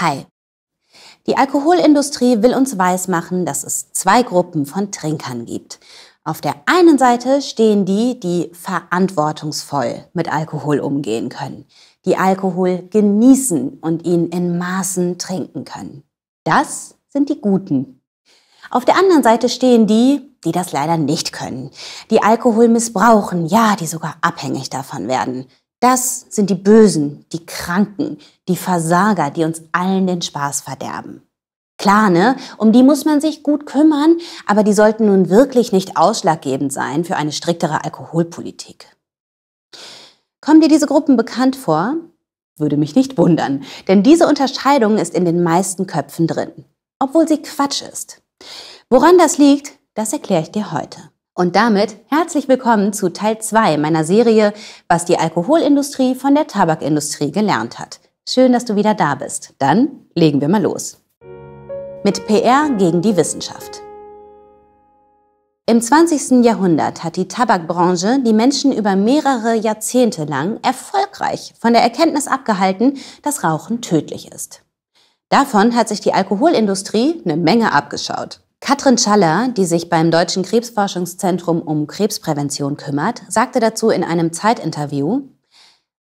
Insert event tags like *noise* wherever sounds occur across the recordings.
Hi. Die Alkoholindustrie will uns weismachen, dass es zwei Gruppen von Trinkern gibt. Auf der einen Seite stehen die, die verantwortungsvoll mit Alkohol umgehen können, die Alkohol genießen und ihn in Maßen trinken können. Das sind die Guten. Auf der anderen Seite stehen die, die das leider nicht können, die Alkohol missbrauchen, ja, die sogar abhängig davon werden, das sind die Bösen, die Kranken, die Versager, die uns allen den Spaß verderben. Klar, ne? Um die muss man sich gut kümmern, aber die sollten nun wirklich nicht ausschlaggebend sein für eine striktere Alkoholpolitik. Kommen dir diese Gruppen bekannt vor? Würde mich nicht wundern, denn diese Unterscheidung ist in den meisten Köpfen drin, obwohl sie Quatsch ist. Woran das liegt, das erkläre ich dir heute. Und damit herzlich willkommen zu Teil 2 meiner Serie, was die Alkoholindustrie von der Tabakindustrie gelernt hat. Schön, dass du wieder da bist. Dann legen wir mal los. Mit PR gegen die Wissenschaft. Im 20. Jahrhundert hat die Tabakbranche die Menschen über mehrere Jahrzehnte lang erfolgreich von der Erkenntnis abgehalten, dass Rauchen tödlich ist. Davon hat sich die Alkoholindustrie eine Menge abgeschaut. Katrin Schaller, die sich beim Deutschen Krebsforschungszentrum um Krebsprävention kümmert, sagte dazu in einem Zeitinterview,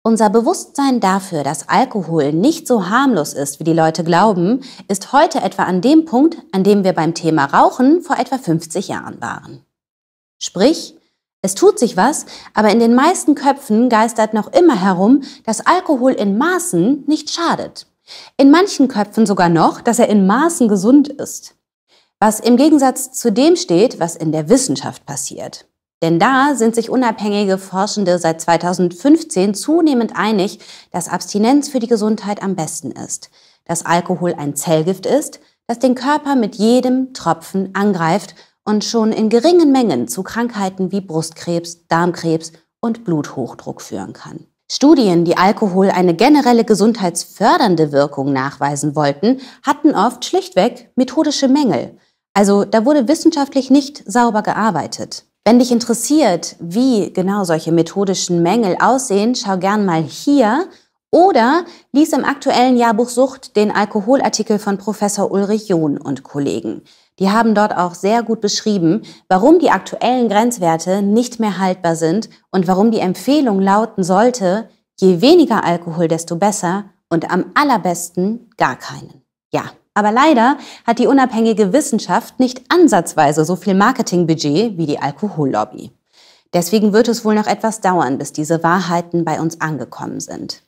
unser Bewusstsein dafür, dass Alkohol nicht so harmlos ist, wie die Leute glauben, ist heute etwa an dem Punkt, an dem wir beim Thema Rauchen vor etwa 50 Jahren waren. Sprich, es tut sich was, aber in den meisten Köpfen geistert noch immer herum, dass Alkohol in Maßen nicht schadet. In manchen Köpfen sogar noch, dass er in Maßen gesund ist was im Gegensatz zu dem steht, was in der Wissenschaft passiert. Denn da sind sich unabhängige Forschende seit 2015 zunehmend einig, dass Abstinenz für die Gesundheit am besten ist, dass Alkohol ein Zellgift ist, das den Körper mit jedem Tropfen angreift und schon in geringen Mengen zu Krankheiten wie Brustkrebs, Darmkrebs und Bluthochdruck führen kann. Studien, die Alkohol eine generelle gesundheitsfördernde Wirkung nachweisen wollten, hatten oft schlichtweg methodische Mängel also da wurde wissenschaftlich nicht sauber gearbeitet. Wenn dich interessiert, wie genau solche methodischen Mängel aussehen, schau gern mal hier oder lies im aktuellen Jahrbuch Sucht den Alkoholartikel von Professor Ulrich John und Kollegen. Die haben dort auch sehr gut beschrieben, warum die aktuellen Grenzwerte nicht mehr haltbar sind und warum die Empfehlung lauten sollte, je weniger Alkohol, desto besser und am allerbesten gar keinen. Ja. Aber leider hat die unabhängige Wissenschaft nicht ansatzweise so viel Marketingbudget wie die Alkohollobby. Deswegen wird es wohl noch etwas dauern, bis diese Wahrheiten bei uns angekommen sind.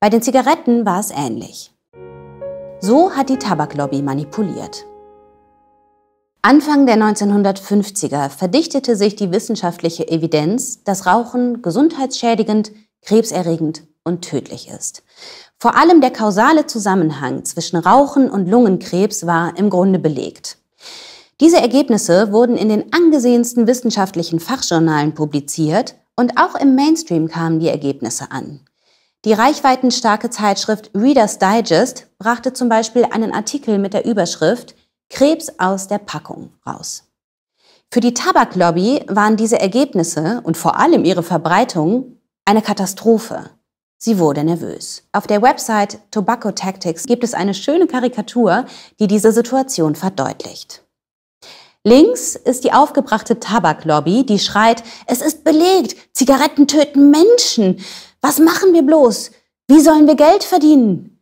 Bei den Zigaretten war es ähnlich. So hat die Tabaklobby manipuliert. Anfang der 1950er verdichtete sich die wissenschaftliche Evidenz, dass Rauchen gesundheitsschädigend, krebserregend und tödlich ist. Vor allem der kausale Zusammenhang zwischen Rauchen und Lungenkrebs war im Grunde belegt. Diese Ergebnisse wurden in den angesehensten wissenschaftlichen Fachjournalen publiziert und auch im Mainstream kamen die Ergebnisse an. Die reichweitenstarke Zeitschrift Reader's Digest brachte zum Beispiel einen Artikel mit der Überschrift Krebs aus der Packung raus. Für die Tabaklobby waren diese Ergebnisse und vor allem ihre Verbreitung eine Katastrophe. Sie wurde nervös. Auf der Website Tobacco Tactics gibt es eine schöne Karikatur, die diese Situation verdeutlicht. Links ist die aufgebrachte Tabaklobby, die schreit, es ist belegt, Zigaretten töten Menschen. Was machen wir bloß? Wie sollen wir Geld verdienen?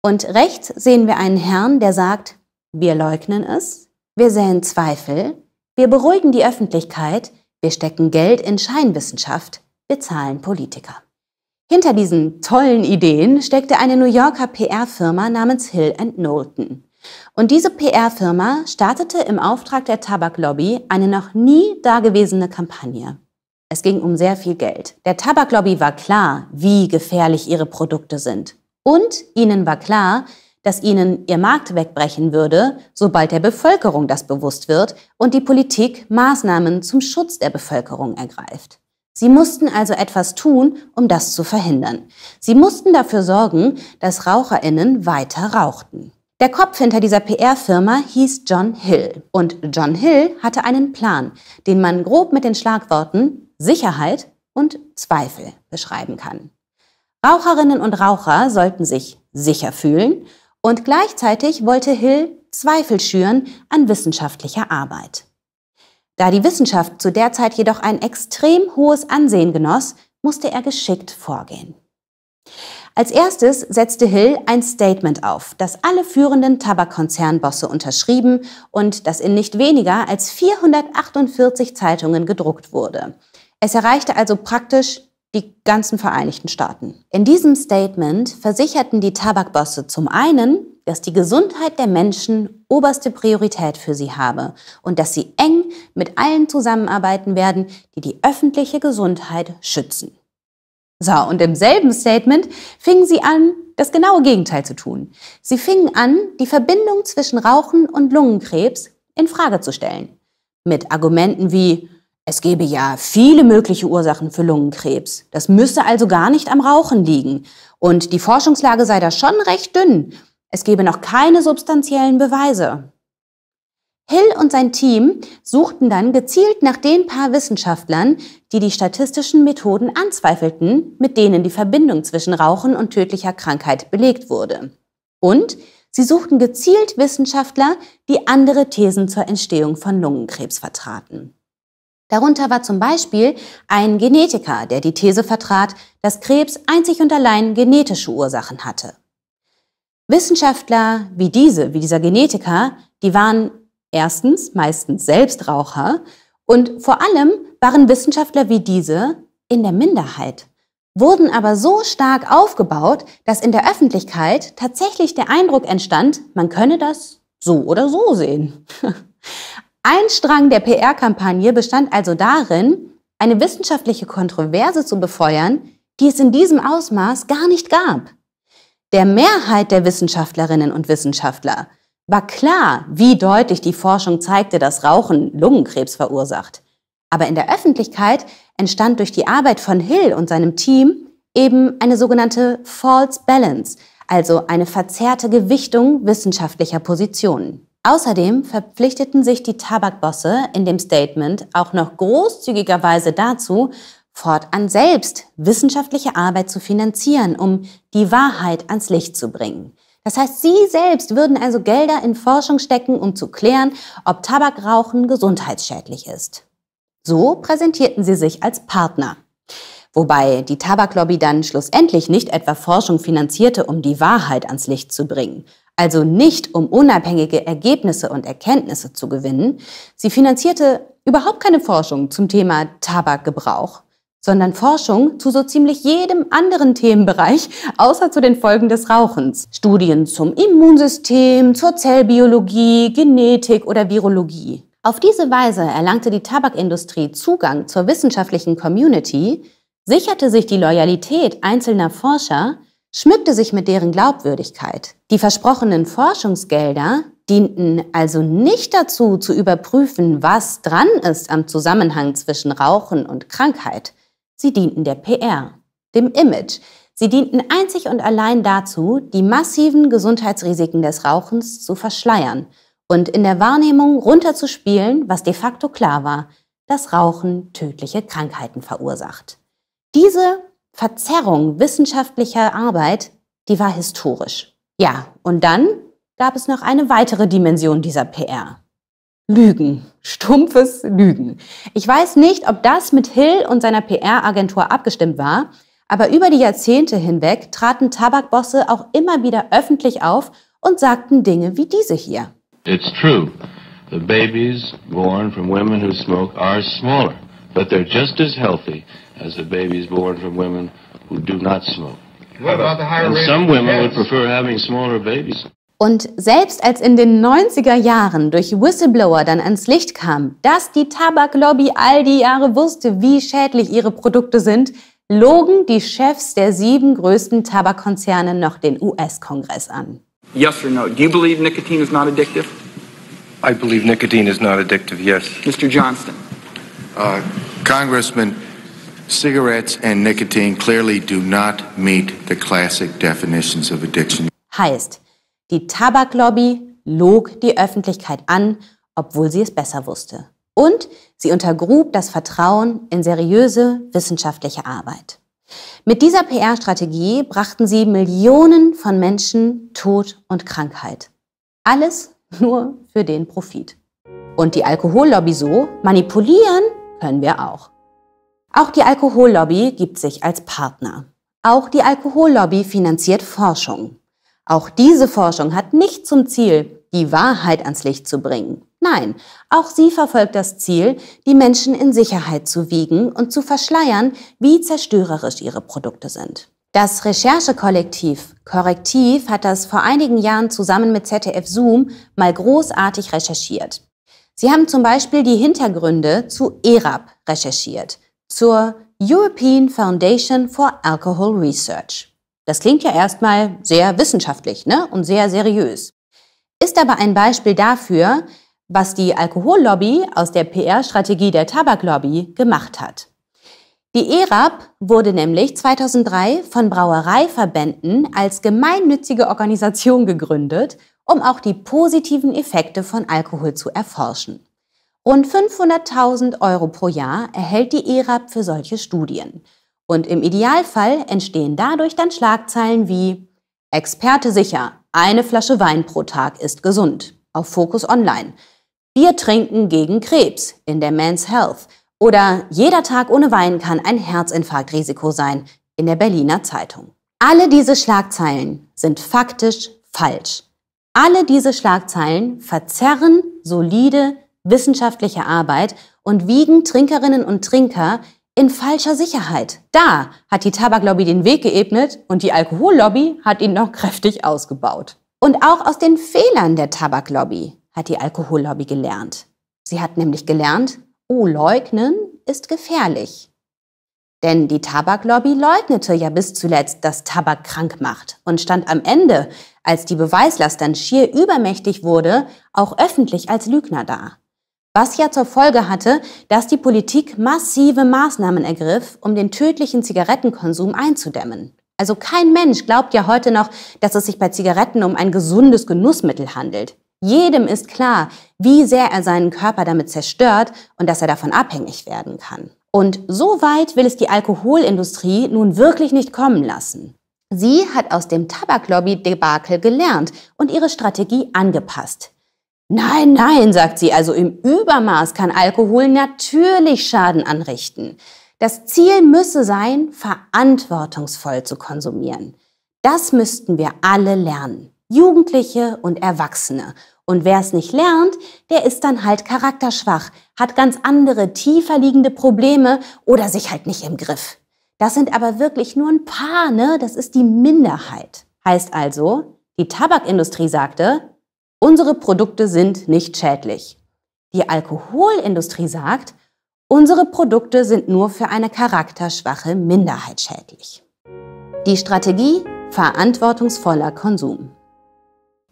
Und rechts sehen wir einen Herrn, der sagt, wir leugnen es, wir säen Zweifel, wir beruhigen die Öffentlichkeit, wir stecken Geld in Scheinwissenschaft, bezahlen Politiker. Hinter diesen tollen Ideen steckte eine New Yorker PR-Firma namens Hill Knowlton. Und diese PR-Firma startete im Auftrag der Tabaklobby eine noch nie dagewesene Kampagne. Es ging um sehr viel Geld. Der Tabaklobby war klar, wie gefährlich ihre Produkte sind. Und ihnen war klar, dass ihnen ihr Markt wegbrechen würde, sobald der Bevölkerung das bewusst wird und die Politik Maßnahmen zum Schutz der Bevölkerung ergreift. Sie mussten also etwas tun, um das zu verhindern. Sie mussten dafür sorgen, dass Raucherinnen weiter rauchten. Der Kopf hinter dieser PR-Firma hieß John Hill. Und John Hill hatte einen Plan, den man grob mit den Schlagworten Sicherheit und Zweifel beschreiben kann. Raucherinnen und Raucher sollten sich sicher fühlen und gleichzeitig wollte Hill Zweifel schüren an wissenschaftlicher Arbeit. Da die Wissenschaft zu der Zeit jedoch ein extrem hohes Ansehen genoss, musste er geschickt vorgehen. Als erstes setzte Hill ein Statement auf, das alle führenden Tabakkonzernbosse unterschrieben und das in nicht weniger als 448 Zeitungen gedruckt wurde. Es erreichte also praktisch die ganzen Vereinigten Staaten. In diesem Statement versicherten die Tabakbosse zum einen, dass die Gesundheit der Menschen oberste Priorität für sie habe und dass sie eng mit allen zusammenarbeiten werden, die die öffentliche Gesundheit schützen. So, und im selben Statement fingen sie an, das genaue Gegenteil zu tun. Sie fingen an, die Verbindung zwischen Rauchen und Lungenkrebs in Frage zu stellen. Mit Argumenten wie, es gebe ja viele mögliche Ursachen für Lungenkrebs. Das müsste also gar nicht am Rauchen liegen. Und die Forschungslage sei da schon recht dünn. Es gebe noch keine substanziellen Beweise. Hill und sein Team suchten dann gezielt nach den paar Wissenschaftlern, die die statistischen Methoden anzweifelten, mit denen die Verbindung zwischen Rauchen und tödlicher Krankheit belegt wurde. Und sie suchten gezielt Wissenschaftler, die andere Thesen zur Entstehung von Lungenkrebs vertraten. Darunter war zum Beispiel ein Genetiker, der die These vertrat, dass Krebs einzig und allein genetische Ursachen hatte. Wissenschaftler wie diese, wie dieser Genetiker, die waren erstens meistens Selbstraucher und vor allem waren Wissenschaftler wie diese in der Minderheit, wurden aber so stark aufgebaut, dass in der Öffentlichkeit tatsächlich der Eindruck entstand, man könne das so oder so sehen. *laughs* Ein Strang der PR-Kampagne bestand also darin, eine wissenschaftliche Kontroverse zu befeuern, die es in diesem Ausmaß gar nicht gab der Mehrheit der Wissenschaftlerinnen und Wissenschaftler war klar, wie deutlich die Forschung zeigte, dass Rauchen Lungenkrebs verursacht. Aber in der Öffentlichkeit entstand durch die Arbeit von Hill und seinem Team eben eine sogenannte False Balance, also eine verzerrte Gewichtung wissenschaftlicher Positionen. Außerdem verpflichteten sich die Tabakbosse in dem Statement auch noch großzügigerweise dazu, fortan selbst wissenschaftliche Arbeit zu finanzieren, um die Wahrheit ans Licht zu bringen. Das heißt, Sie selbst würden also Gelder in Forschung stecken, um zu klären, ob Tabakrauchen gesundheitsschädlich ist. So präsentierten Sie sich als Partner. Wobei die Tabaklobby dann schlussendlich nicht etwa Forschung finanzierte, um die Wahrheit ans Licht zu bringen, also nicht um unabhängige Ergebnisse und Erkenntnisse zu gewinnen. Sie finanzierte überhaupt keine Forschung zum Thema Tabakgebrauch, sondern Forschung zu so ziemlich jedem anderen Themenbereich, außer zu den Folgen des Rauchens. Studien zum Immunsystem, zur Zellbiologie, Genetik oder Virologie. Auf diese Weise erlangte die Tabakindustrie Zugang zur wissenschaftlichen Community, sicherte sich die Loyalität einzelner Forscher, schmückte sich mit deren Glaubwürdigkeit. Die versprochenen Forschungsgelder dienten also nicht dazu zu überprüfen, was dran ist am Zusammenhang zwischen Rauchen und Krankheit, Sie dienten der PR, dem Image. Sie dienten einzig und allein dazu, die massiven Gesundheitsrisiken des Rauchens zu verschleiern und in der Wahrnehmung runterzuspielen, was de facto klar war, dass Rauchen tödliche Krankheiten verursacht. Diese Verzerrung wissenschaftlicher Arbeit, die war historisch. Ja, und dann gab es noch eine weitere Dimension dieser PR, Lügen. Stumpfes Lügen. Ich weiß nicht, ob das mit Hill und seiner PR-Agentur abgestimmt war, aber über die Jahrzehnte hinweg traten Tabakbosse auch immer wieder öffentlich auf und sagten Dinge wie diese hier. It's true. The babies born from women who smoke are smaller, but they're just as healthy as the babies born from women who do not smoke. What about the higher And some women would prefer having smaller babies. Und selbst als in den 90er Jahren durch Whistleblower dann ans Licht kam, dass die Tabaklobby all die Jahre wusste, wie schädlich ihre Produkte sind, logen die Chefs der sieben größten Tabakkonzerne noch den US-Kongress an. Yes or no? Do you believe nicotine is not addictive? I believe nicotine is not addictive, yes. Mr. Johnston. Uh, Congressman, cigarettes and nicotine clearly do not meet the classic definitions of addiction. Heißt, die Tabaklobby log die Öffentlichkeit an, obwohl sie es besser wusste. Und sie untergrub das Vertrauen in seriöse wissenschaftliche Arbeit. Mit dieser PR-Strategie brachten sie Millionen von Menschen Tod und Krankheit. Alles nur für den Profit. Und die Alkohollobby so manipulieren können wir auch. Auch die Alkohollobby gibt sich als Partner. Auch die Alkohollobby finanziert Forschung. Auch diese Forschung hat nicht zum Ziel, die Wahrheit ans Licht zu bringen. Nein, auch sie verfolgt das Ziel, die Menschen in Sicherheit zu wiegen und zu verschleiern, wie zerstörerisch ihre Produkte sind. Das Recherchekollektiv Korrektiv hat das vor einigen Jahren zusammen mit ZDF Zoom mal großartig recherchiert. Sie haben zum Beispiel die Hintergründe zu ERAP recherchiert, zur European Foundation for Alcohol Research. Das klingt ja erstmal sehr wissenschaftlich ne? und sehr seriös. Ist aber ein Beispiel dafür, was die Alkohollobby aus der PR-Strategie der Tabaklobby gemacht hat. Die ERAP wurde nämlich 2003 von Brauereiverbänden als gemeinnützige Organisation gegründet, um auch die positiven Effekte von Alkohol zu erforschen. Rund 500.000 Euro pro Jahr erhält die ERAP für solche Studien. Und im Idealfall entstehen dadurch dann Schlagzeilen wie Experte sicher, eine Flasche Wein pro Tag ist gesund auf Focus Online. Bier trinken gegen Krebs in der Men's Health. Oder jeder Tag ohne Wein kann ein Herzinfarktrisiko sein in der Berliner Zeitung. Alle diese Schlagzeilen sind faktisch falsch. Alle diese Schlagzeilen verzerren solide wissenschaftliche Arbeit und wiegen Trinkerinnen und Trinker in falscher Sicherheit. Da hat die Tabaklobby den Weg geebnet und die Alkohollobby hat ihn noch *laughs* kräftig ausgebaut. Und auch aus den Fehlern der Tabaklobby hat die Alkohollobby gelernt. Sie hat nämlich gelernt, oh, leugnen ist gefährlich. Denn die Tabaklobby leugnete ja bis zuletzt, dass Tabak krank macht und stand am Ende, als die Beweislast dann schier übermächtig wurde, auch öffentlich als Lügner da was ja zur Folge hatte, dass die Politik massive Maßnahmen ergriff, um den tödlichen Zigarettenkonsum einzudämmen. Also kein Mensch glaubt ja heute noch, dass es sich bei Zigaretten um ein gesundes Genussmittel handelt. Jedem ist klar, wie sehr er seinen Körper damit zerstört und dass er davon abhängig werden kann. Und so weit will es die Alkoholindustrie nun wirklich nicht kommen lassen. Sie hat aus dem Tabaklobby-Debakel gelernt und ihre Strategie angepasst. Nein, nein, sagt sie, also im Übermaß kann Alkohol natürlich Schaden anrichten. Das Ziel müsse sein, verantwortungsvoll zu konsumieren. Das müssten wir alle lernen. Jugendliche und Erwachsene. Und wer es nicht lernt, der ist dann halt charakterschwach, hat ganz andere, tiefer liegende Probleme oder sich halt nicht im Griff. Das sind aber wirklich nur ein paar, ne? Das ist die Minderheit. Heißt also, die Tabakindustrie sagte, unsere Produkte sind nicht schädlich. Die Alkoholindustrie sagt, unsere Produkte sind nur für eine charakterschwache Minderheit schädlich. Die Strategie verantwortungsvoller Konsum.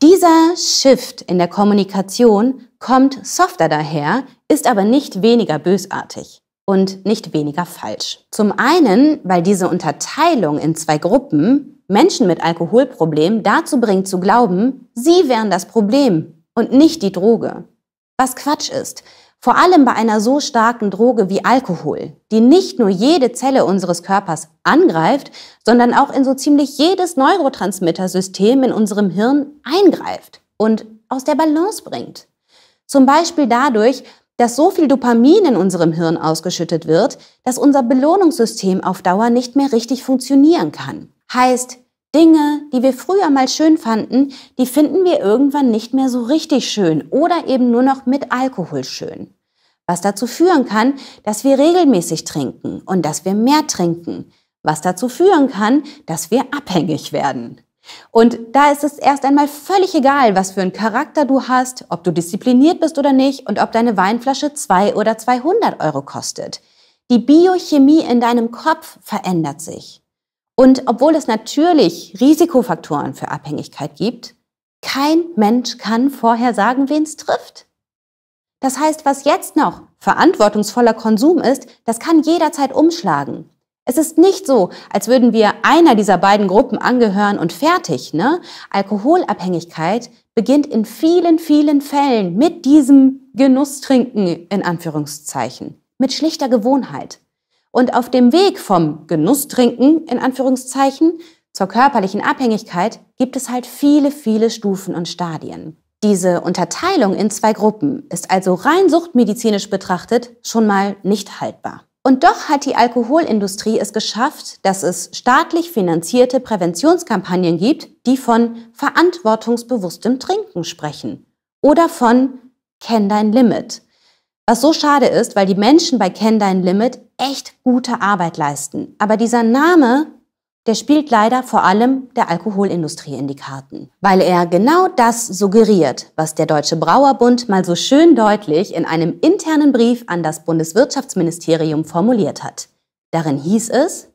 Dieser Shift in der Kommunikation kommt softer daher, ist aber nicht weniger bösartig und nicht weniger falsch. Zum einen, weil diese Unterteilung in zwei Gruppen Menschen mit Alkoholproblemen dazu bringt zu glauben, sie wären das Problem und nicht die Droge. Was Quatsch ist, vor allem bei einer so starken Droge wie Alkohol, die nicht nur jede Zelle unseres Körpers angreift, sondern auch in so ziemlich jedes Neurotransmittersystem in unserem Hirn eingreift und aus der Balance bringt. Zum Beispiel dadurch, dass so viel Dopamin in unserem Hirn ausgeschüttet wird, dass unser Belohnungssystem auf Dauer nicht mehr richtig funktionieren kann. Heißt, Dinge, die wir früher mal schön fanden, die finden wir irgendwann nicht mehr so richtig schön oder eben nur noch mit Alkohol schön. Was dazu führen kann, dass wir regelmäßig trinken und dass wir mehr trinken. Was dazu führen kann, dass wir abhängig werden. Und da ist es erst einmal völlig egal, was für einen Charakter du hast, ob du diszipliniert bist oder nicht und ob deine Weinflasche 2 oder 200 Euro kostet. Die Biochemie in deinem Kopf verändert sich. Und obwohl es natürlich Risikofaktoren für Abhängigkeit gibt, kein Mensch kann vorher sagen, wen es trifft. Das heißt, was jetzt noch verantwortungsvoller Konsum ist, das kann jederzeit umschlagen. Es ist nicht so, als würden wir einer dieser beiden Gruppen angehören und fertig. Ne? Alkoholabhängigkeit beginnt in vielen, vielen Fällen mit diesem Genusstrinken in Anführungszeichen, mit schlichter Gewohnheit. Und auf dem Weg vom Genusstrinken, in Anführungszeichen, zur körperlichen Abhängigkeit gibt es halt viele, viele Stufen und Stadien. Diese Unterteilung in zwei Gruppen ist also rein suchtmedizinisch betrachtet schon mal nicht haltbar. Und doch hat die Alkoholindustrie es geschafft, dass es staatlich finanzierte Präventionskampagnen gibt, die von verantwortungsbewusstem Trinken sprechen oder von Kenn dein Limit. Was so schade ist, weil die Menschen bei Ken Dein Limit echt gute Arbeit leisten. Aber dieser Name, der spielt leider vor allem der Alkoholindustrie in die Karten. Weil er genau das suggeriert, was der Deutsche Brauerbund mal so schön deutlich in einem internen Brief an das Bundeswirtschaftsministerium formuliert hat. Darin hieß es,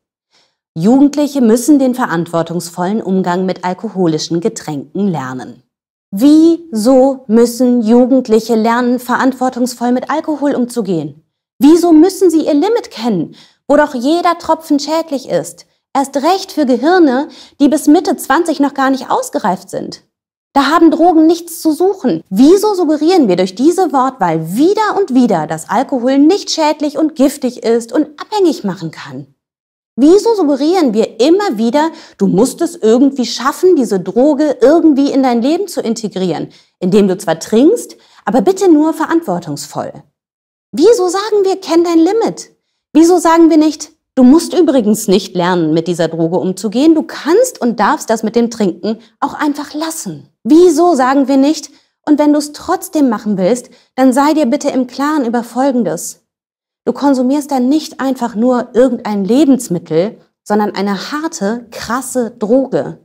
Jugendliche müssen den verantwortungsvollen Umgang mit alkoholischen Getränken lernen. Wieso müssen Jugendliche lernen, verantwortungsvoll mit Alkohol umzugehen? Wieso müssen sie ihr Limit kennen, wo doch jeder Tropfen schädlich ist? Erst recht für Gehirne, die bis Mitte 20 noch gar nicht ausgereift sind. Da haben Drogen nichts zu suchen. Wieso suggerieren wir durch diese Wortwahl wieder und wieder, dass Alkohol nicht schädlich und giftig ist und abhängig machen kann? Wieso suggerieren wir immer wieder, du musst es irgendwie schaffen, diese Droge irgendwie in dein Leben zu integrieren, indem du zwar trinkst, aber bitte nur verantwortungsvoll? Wieso sagen wir, kenn dein Limit? Wieso sagen wir nicht, du musst übrigens nicht lernen, mit dieser Droge umzugehen, du kannst und darfst das mit dem Trinken auch einfach lassen? Wieso sagen wir nicht, und wenn du es trotzdem machen willst, dann sei dir bitte im Klaren über Folgendes. Du konsumierst dann nicht einfach nur irgendein Lebensmittel, sondern eine harte, krasse Droge.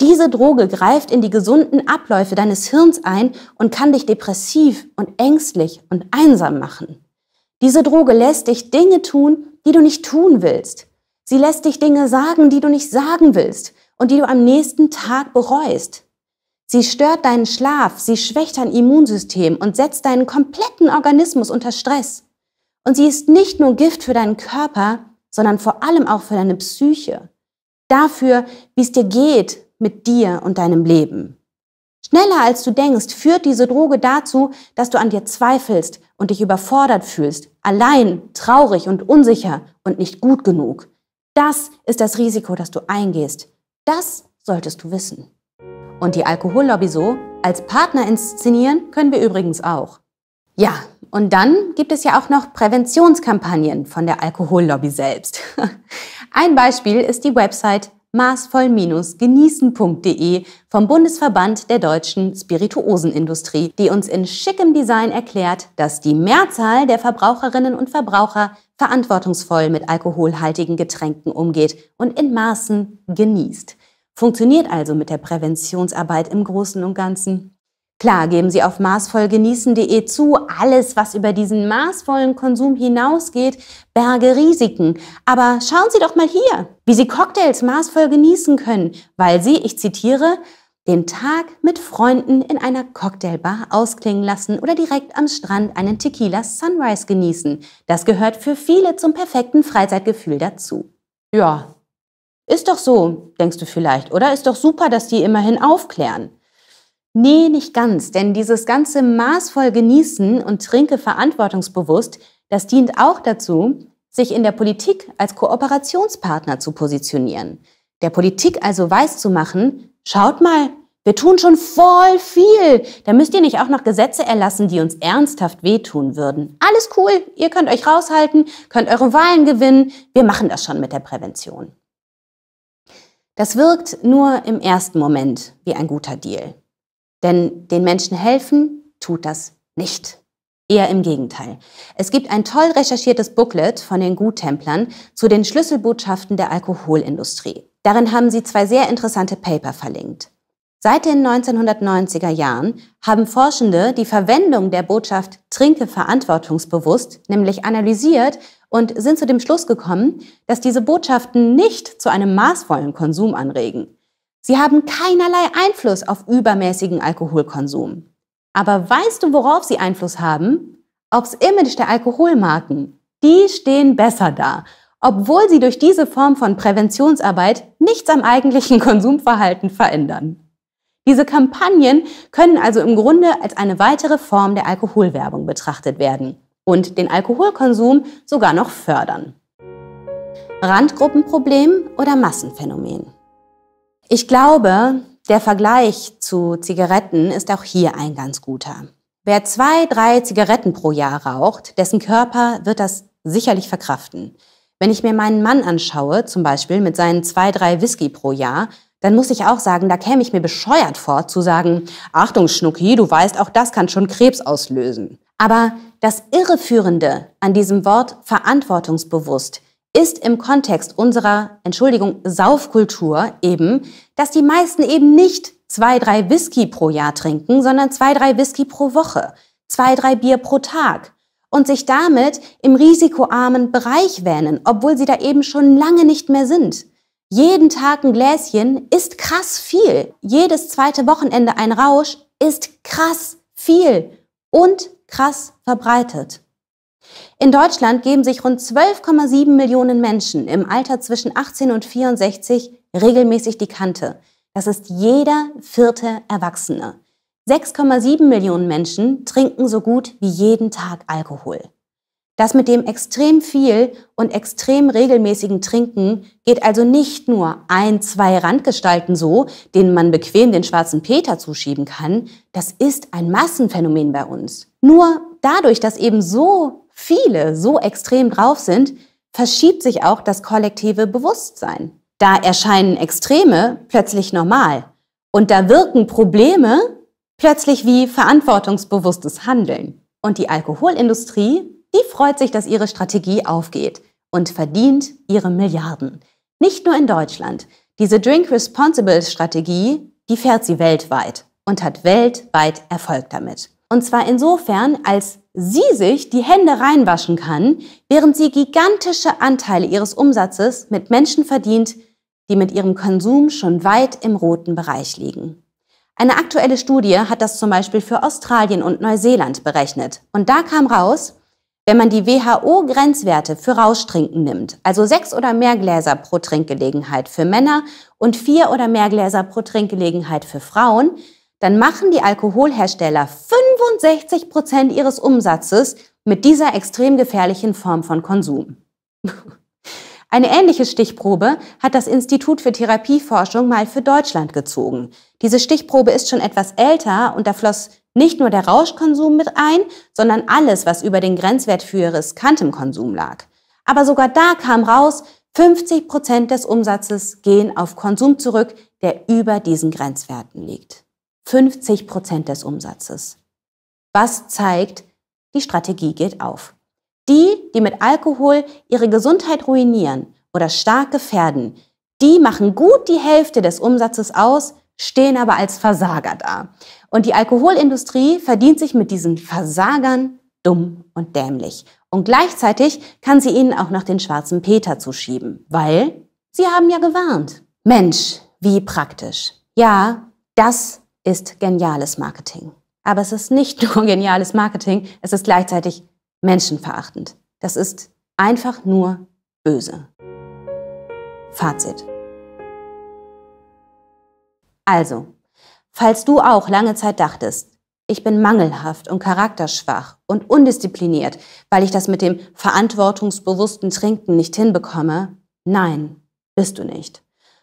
Diese Droge greift in die gesunden Abläufe deines Hirns ein und kann dich depressiv und ängstlich und einsam machen. Diese Droge lässt dich Dinge tun, die du nicht tun willst. Sie lässt dich Dinge sagen, die du nicht sagen willst und die du am nächsten Tag bereust. Sie stört deinen Schlaf, sie schwächt dein Immunsystem und setzt deinen kompletten Organismus unter Stress. Und sie ist nicht nur Gift für deinen Körper, sondern vor allem auch für deine Psyche. Dafür, wie es dir geht mit dir und deinem Leben. Schneller als du denkst, führt diese Droge dazu, dass du an dir zweifelst und dich überfordert fühlst, allein, traurig und unsicher und nicht gut genug. Das ist das Risiko, das du eingehst. Das solltest du wissen. Und die Alkohollobby so als Partner inszenieren können wir übrigens auch. Ja, und dann gibt es ja auch noch Präventionskampagnen von der Alkohollobby selbst. *laughs* Ein Beispiel ist die Website maßvoll-genießen.de vom Bundesverband der deutschen Spirituosenindustrie, die uns in schickem Design erklärt, dass die Mehrzahl der Verbraucherinnen und Verbraucher verantwortungsvoll mit alkoholhaltigen Getränken umgeht und in Maßen genießt. Funktioniert also mit der Präventionsarbeit im Großen und Ganzen. Klar geben Sie auf maßvollgenießen.de e zu, alles, was über diesen maßvollen Konsum hinausgeht, berge Risiken. Aber schauen Sie doch mal hier, wie Sie Cocktails maßvoll genießen können, weil Sie, ich zitiere, den Tag mit Freunden in einer Cocktailbar ausklingen lassen oder direkt am Strand einen Tequila Sunrise genießen. Das gehört für viele zum perfekten Freizeitgefühl dazu. Ja, ist doch so, denkst du vielleicht, oder? Ist doch super, dass die immerhin aufklären. Nee, nicht ganz, denn dieses ganze maßvoll genießen und trinke verantwortungsbewusst, das dient auch dazu, sich in der Politik als Kooperationspartner zu positionieren. Der Politik also weiß zu machen, schaut mal, wir tun schon voll viel. Da müsst ihr nicht auch noch Gesetze erlassen, die uns ernsthaft wehtun würden. Alles cool, ihr könnt euch raushalten, könnt eure Wahlen gewinnen. Wir machen das schon mit der Prävention. Das wirkt nur im ersten Moment wie ein guter Deal. Denn den Menschen helfen tut das nicht. Eher im Gegenteil. Es gibt ein toll recherchiertes Booklet von den Guttemplern zu den Schlüsselbotschaften der Alkoholindustrie. Darin haben sie zwei sehr interessante Paper verlinkt. Seit den 1990er Jahren haben Forschende die Verwendung der Botschaft Trinke verantwortungsbewusst nämlich analysiert und sind zu dem Schluss gekommen, dass diese Botschaften nicht zu einem maßvollen Konsum anregen. Sie haben keinerlei Einfluss auf übermäßigen Alkoholkonsum. Aber weißt du, worauf sie Einfluss haben? Aufs Image der Alkoholmarken. Die stehen besser da, obwohl sie durch diese Form von Präventionsarbeit nichts am eigentlichen *laughs* Konsumverhalten verändern. Diese Kampagnen können also im Grunde als eine weitere Form der Alkoholwerbung betrachtet werden und den Alkoholkonsum sogar noch fördern. Randgruppenproblem oder Massenphänomen? Ich glaube, der Vergleich zu Zigaretten ist auch hier ein ganz guter. Wer zwei, drei Zigaretten pro Jahr raucht, dessen Körper wird das sicherlich verkraften. Wenn ich mir meinen Mann anschaue, zum Beispiel mit seinen zwei, drei Whisky pro Jahr, dann muss ich auch sagen, da käme ich mir bescheuert vor, zu sagen, Achtung Schnucki, du weißt, auch das kann schon Krebs auslösen. Aber das Irreführende an diesem Wort verantwortungsbewusst ist im Kontext unserer, Entschuldigung, Saufkultur eben, dass die meisten eben nicht zwei, drei Whisky pro Jahr trinken, sondern zwei, drei Whisky pro Woche, zwei, drei Bier pro Tag und sich damit im risikoarmen Bereich wähnen, obwohl sie da eben schon lange nicht mehr sind. Jeden Tag ein Gläschen ist krass viel. Jedes zweite Wochenende ein Rausch ist krass viel und krass verbreitet. In Deutschland geben sich rund 12,7 Millionen Menschen im Alter zwischen 18 und 64 regelmäßig die Kante. Das ist jeder vierte Erwachsene. 6,7 Millionen Menschen trinken so gut wie jeden Tag Alkohol. Das mit dem extrem viel und extrem regelmäßigen Trinken geht also nicht nur ein, zwei Randgestalten so, denen man bequem den schwarzen Peter zuschieben kann. Das ist ein Massenphänomen bei uns. Nur dadurch, dass eben so viele so extrem drauf sind, verschiebt sich auch das kollektive Bewusstsein. Da erscheinen Extreme plötzlich normal und da wirken Probleme plötzlich wie verantwortungsbewusstes Handeln. Und die Alkoholindustrie, die freut sich, dass ihre Strategie aufgeht und verdient ihre Milliarden. Nicht nur in Deutschland. Diese Drink Responsible Strategie, die fährt sie weltweit und hat weltweit Erfolg damit. Und zwar insofern, als sie sich die Hände reinwaschen kann, während sie gigantische Anteile ihres Umsatzes mit Menschen verdient, die mit ihrem Konsum schon weit im roten Bereich liegen. Eine aktuelle Studie hat das zum Beispiel für Australien und Neuseeland berechnet. Und da kam raus, wenn man die WHO-Grenzwerte für Rauschtrinken nimmt, also sechs oder mehr Gläser pro Trinkgelegenheit für Männer und vier oder mehr Gläser pro Trinkgelegenheit für Frauen, dann machen die Alkoholhersteller 65 Prozent ihres Umsatzes mit dieser extrem gefährlichen Form von Konsum. *laughs* Eine ähnliche Stichprobe hat das Institut für Therapieforschung mal für Deutschland gezogen. Diese Stichprobe ist schon etwas älter und da floss nicht nur der Rauschkonsum mit ein, sondern alles, was über den Grenzwert für riskantem Konsum lag. Aber sogar da kam raus, 50 Prozent des Umsatzes gehen auf Konsum zurück, der über diesen Grenzwerten liegt. 50 Prozent des Umsatzes. Was zeigt, die Strategie geht auf. Die, die mit Alkohol ihre Gesundheit ruinieren oder stark gefährden, die machen gut die Hälfte des Umsatzes aus, stehen aber als Versager da. Und die Alkoholindustrie verdient sich mit diesen Versagern dumm und dämlich. Und gleichzeitig kann sie ihnen auch noch den schwarzen Peter zuschieben, weil sie haben ja gewarnt. Mensch, wie praktisch. Ja, das ist geniales Marketing. Aber es ist nicht *laughs* nur geniales Marketing, es ist gleichzeitig menschenverachtend. Das ist einfach nur böse. Fazit. Also, falls du auch lange Zeit dachtest, ich bin mangelhaft und charakterschwach und undiszipliniert, weil ich das mit dem verantwortungsbewussten Trinken nicht hinbekomme, nein, bist du nicht.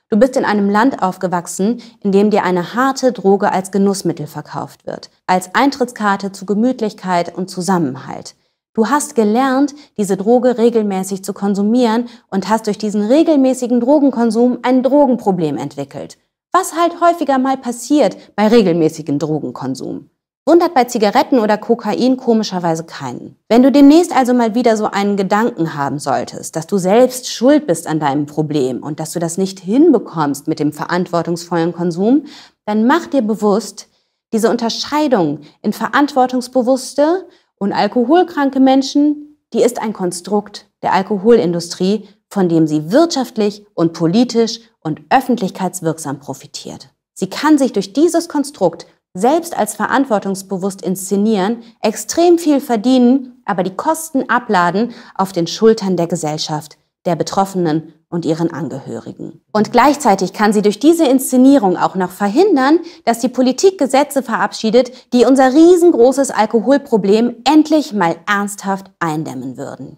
Du bist in einem Land aufgewachsen, in dem dir eine harte Droge als Genussmittel verkauft wird, als Eintrittskarte zu Gemütlichkeit und Zusammenhalt. Du hast gelernt, diese Droge regelmäßig zu konsumieren und hast durch diesen regelmäßigen Drogenkonsum ein Drogenproblem entwickelt. Was halt häufiger mal passiert bei regelmäßigen Drogenkonsum wundert bei Zigaretten oder Kokain komischerweise keinen. Wenn du demnächst also mal wieder so einen Gedanken haben solltest, dass du selbst schuld bist an deinem Problem und dass du das nicht hinbekommst mit dem verantwortungsvollen Konsum, dann mach dir bewusst, diese Unterscheidung in verantwortungsbewusste und alkoholkranke Menschen, die ist ein Konstrukt der Alkoholindustrie, von dem sie wirtschaftlich und politisch und öffentlichkeitswirksam profitiert. Sie kann sich durch dieses Konstrukt selbst als verantwortungsbewusst inszenieren, extrem viel verdienen, aber die Kosten abladen auf den Schultern der Gesellschaft, der Betroffenen und ihren Angehörigen. Und gleichzeitig kann sie durch diese Inszenierung auch noch verhindern, dass die Politik Gesetze verabschiedet, die unser riesengroßes Alkoholproblem endlich mal ernsthaft eindämmen würden.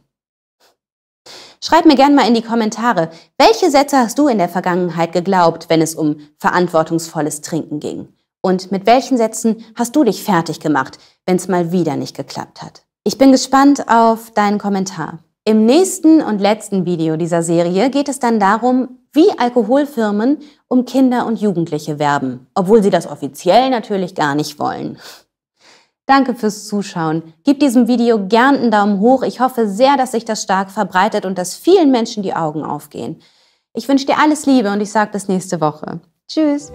Schreib mir gerne mal in die Kommentare, welche Sätze hast du in der Vergangenheit geglaubt, wenn es um verantwortungsvolles Trinken ging? Und mit welchen Sätzen hast du dich fertig gemacht, wenn es mal wieder nicht geklappt hat? Ich bin gespannt auf deinen Kommentar. Im nächsten und letzten Video dieser Serie geht es dann darum, wie Alkoholfirmen um Kinder und Jugendliche werben, obwohl sie das offiziell natürlich gar nicht wollen. Danke fürs Zuschauen. Gib diesem Video gern einen Daumen hoch. Ich hoffe sehr, dass sich das stark verbreitet und dass vielen Menschen die Augen aufgehen. Ich wünsche dir alles Liebe und ich sage bis nächste Woche. Tschüss.